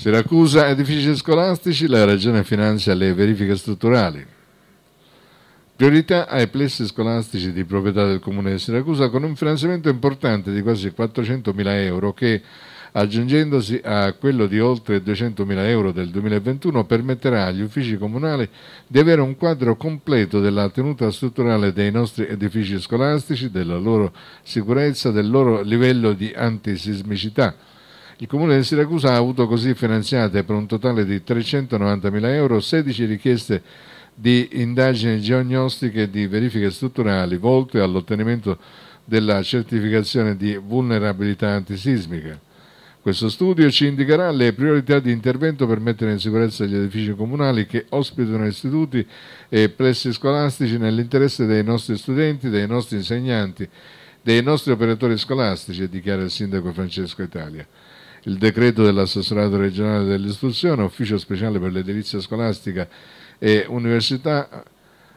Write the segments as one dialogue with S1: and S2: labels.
S1: Siracusa, edifici scolastici, la Regione finanzia le verifiche strutturali. Priorità ai plessi scolastici di proprietà del Comune di Siracusa con un finanziamento importante di quasi 400.000 euro che, aggiungendosi a quello di oltre 200.000 euro del 2021, permetterà agli uffici comunali di avere un quadro completo della tenuta strutturale dei nostri edifici scolastici, della loro sicurezza, del loro livello di antisismicità il Comune di Siracusa ha avuto così finanziate per un totale di 390.000 euro 16 richieste di indagini geognostiche e di verifiche strutturali volte all'ottenimento della certificazione di vulnerabilità antisismica. Questo studio ci indicherà le priorità di intervento per mettere in sicurezza gli edifici comunali che ospitano istituti e plessi scolastici nell'interesse dei nostri studenti, dei nostri insegnanti, dei nostri operatori scolastici, dichiara il sindaco Francesco Italia il decreto dell'assessorato regionale dell'istruzione, ufficio speciale per l'edilizia scolastica e università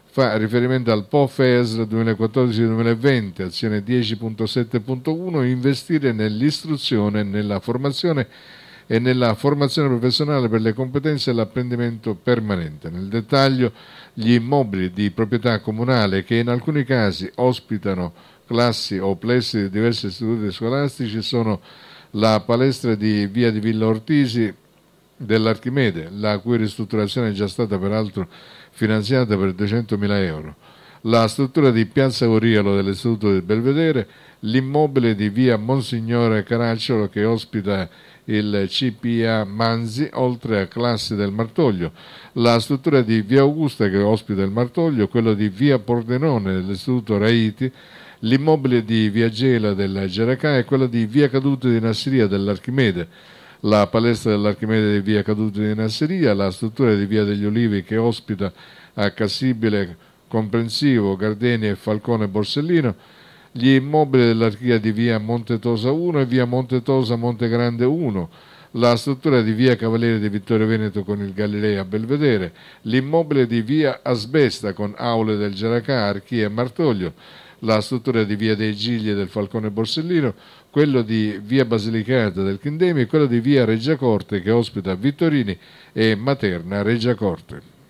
S1: fa riferimento al POFES 2014-2020, azione 10.7.1, investire nell'istruzione, nella formazione e nella formazione professionale per le competenze e l'apprendimento permanente. Nel dettaglio gli immobili di proprietà comunale che in alcuni casi ospitano classi o plessi di diversi istituti scolastici sono la palestra di via di Villa Ortisi dell'Archimede, la cui ristrutturazione è già stata peraltro finanziata per 200.000 euro la struttura di Piazza Oriolo dell'Istituto del Belvedere, l'immobile di via Monsignore Caracciolo che ospita il CPA Manzi, oltre a Classi del Martoglio, la struttura di via Augusta che ospita il Martoglio, quello di via Pordenone dell'Istituto Raiti, l'immobile di via Gela del Geracà e quello di via Caduto di Nasseria dell'Archimede la palestra dell'Archimede di Via Caduto di Nasseria, la struttura di Via degli Olivi che ospita a Cassibile comprensivo Gardeni e Falcone Borsellino, gli immobili dell'archia di via Montetosa 1 e via Montetosa Montegrande 1, la struttura di via Cavaliere di Vittorio Veneto con il Galilea Belvedere, l'immobile di via Asbesta con aule del Geracà, Archia e Martoglio, la struttura di via dei Gigli e del Falcone Borsellino, quello di via Basilicata del Chindemi e quello di via Reggia Corte che ospita Vittorini e Materna Reggia Corte.